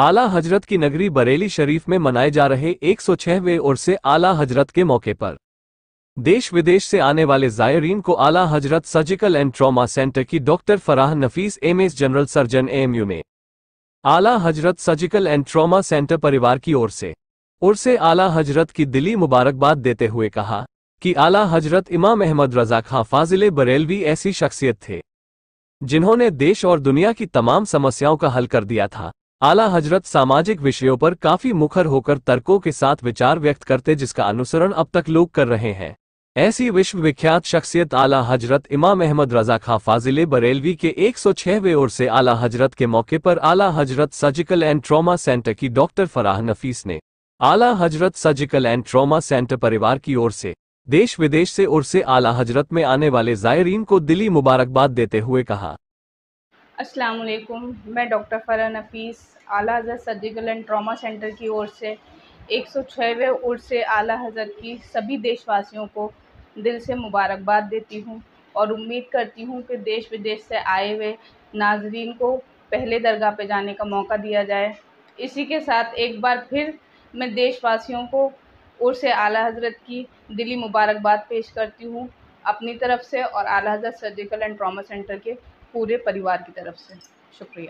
आला हजरत की नगरी बरेली शरीफ में मनाए जा रहे 106वें और से आला हजरत के मौके पर देश विदेश से आने वाले जायरीन को Ala Hazrat surgical and trauma centre की doctor Farah Nafees MS general surgeon AMU में Ala Hazrat surgical and trauma centre परिवार की ओर से और से आला हजरत की दिली मुबारकबाद देते हुए कहा कि आला हजरत इमाम अहमद रजा खां फाजिले बरेलवी ऐसी शख्सियत थे जिन्होंने देश और दुनिया की तमाम समस्याओं का हल कर दिया था आला हजरत सामाजिक विषयों पर काफी मुखर होकर तर्कों के साथ विचार व्यक्त करते जिसका अनुसरण अब तक लोग कर रहे हैं ऐसी विश्वविख्यात शख्सियत आला हजरत इमाम अहमद रजा खा फाजिले बरेलवी के 106वें ओर से आला हजरत के मौके पर Ala Hazrat surgical and trauma centre की डॉक्टर फराह नफीस ने Ala Hazrat surgical and trauma centre परिवार की ओर से देश विदेश से और से आला हजरत में आने वाले जायरीन को दिली मुबारकबाद देते हुए कहा अस्सलाम वालेकुम मैं डॉक्टर फ़रन नफीस आला हज़रत सर्जिकल एंड ट्रॉमा सेंटर की ओर से एक सौ छवें ओर से आला हज़रत की सभी देशवासियों को दिल से मुबारकबाद देती हूँ और उम्मीद करती हूँ कि देश विदेश से आए हुए नाजरीन को पहले दरगाह पे जाने का मौका दिया जाए इसी के साथ एक बार फिर मैं देशवासियों को ओर से आला हज़रत की दिली मुबारकबाद पेश करती हूँ अपनी तरफ से और आला Hazrat surgical and trauma centre के पूरे परिवार की तरफ से शुक्रिया